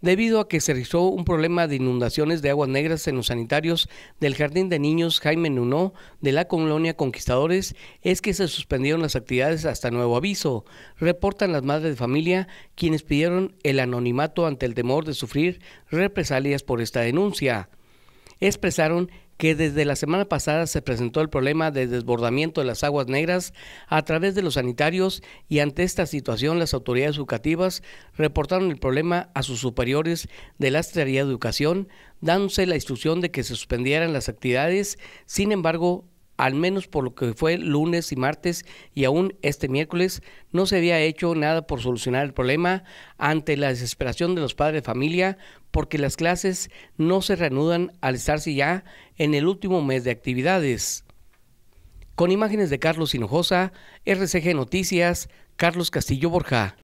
debido a que se registró un problema de inundaciones de aguas negras en los sanitarios del Jardín de Niños Jaime Nuno de la colonia Conquistadores, es que se suspendieron las actividades hasta nuevo aviso, reportan las madres de familia, quienes pidieron el anonimato ante el temor de sufrir represalias por esta denuncia. Expresaron que desde la semana pasada se presentó el problema de desbordamiento de las aguas negras a través de los sanitarios y ante esta situación las autoridades educativas reportaron el problema a sus superiores de la Secretaría de Educación, dándose la instrucción de que se suspendieran las actividades. Sin embargo, al menos por lo que fue lunes y martes y aún este miércoles, no se había hecho nada por solucionar el problema ante la desesperación de los padres de familia porque las clases no se reanudan al estarse ya en el último mes de actividades. Con imágenes de Carlos Hinojosa, RCG Noticias, Carlos Castillo Borja.